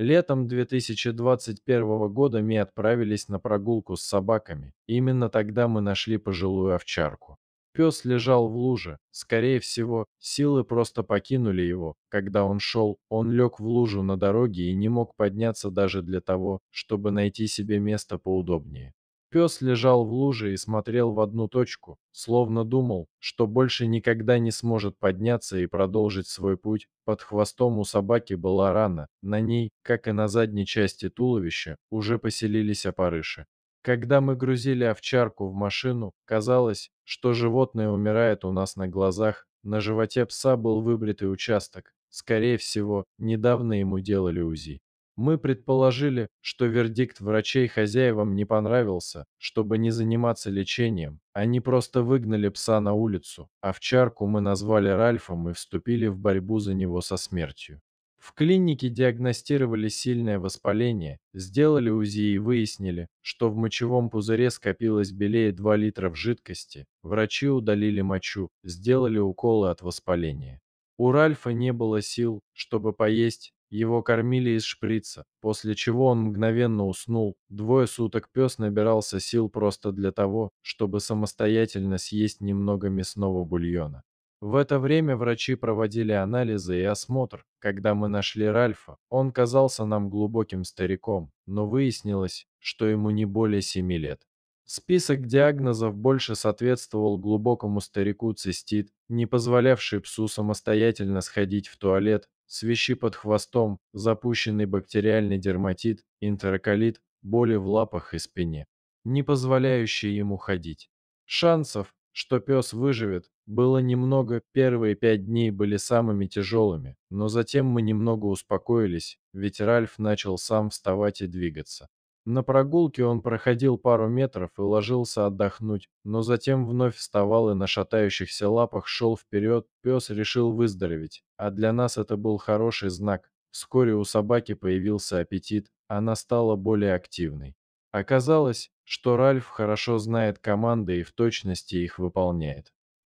Летом 2021 года мы отправились на прогулку с собаками. Именно тогда мы нашли пожилую овчарку. Пес лежал в луже. Скорее всего, силы просто покинули его. Когда он шел, он лег в лужу на дороге и не мог подняться даже для того, чтобы найти себе место поудобнее. Пес лежал в луже и смотрел в одну точку, словно думал, что больше никогда не сможет подняться и продолжить свой путь. Под хвостом у собаки была рана, на ней, как и на задней части туловища, уже поселились опарыши. Когда мы грузили овчарку в машину, казалось, что животное умирает у нас на глазах. На животе пса был выбритый участок. Скорее всего, недавно ему делали УЗИ. Мы предположили, что вердикт врачей хозяевам не понравился, чтобы не заниматься лечением. Они просто выгнали пса на улицу. Овчарку а мы назвали Ральфом и вступили в борьбу за него со смертью. В клинике диагностировали сильное воспаление, сделали УЗИ и выяснили, что в мочевом пузыре скопилось белее 2 литров жидкости. Врачи удалили мочу, сделали уколы от воспаления. У Ральфа не было сил, чтобы поесть, его кормили из шприца, после чего он мгновенно уснул. Двое суток пес набирался сил просто для того, чтобы самостоятельно съесть немного мясного бульона. В это время врачи проводили анализы и осмотр. Когда мы нашли Ральфа, он казался нам глубоким стариком, но выяснилось, что ему не более семи лет. Список диагнозов больше соответствовал глубокому старику цистит, не позволявший псу самостоятельно сходить в туалет, свищи под хвостом, запущенный бактериальный дерматит, интероколит, боли в лапах и спине, не позволяющие ему ходить. Шансов, что пес выживет, было немного, первые пять дней были самыми тяжелыми, но затем мы немного успокоились, ведь Ральф начал сам вставать и двигаться. На прогулке он проходил пару метров и ложился отдохнуть, но затем вновь вставал и на шатающихся лапах шел вперед. Пес решил выздороветь, а для нас это был хороший знак. Вскоре у собаки появился аппетит, она стала более активной. Оказалось, что Ральф хорошо знает команды и в точности их выполняет.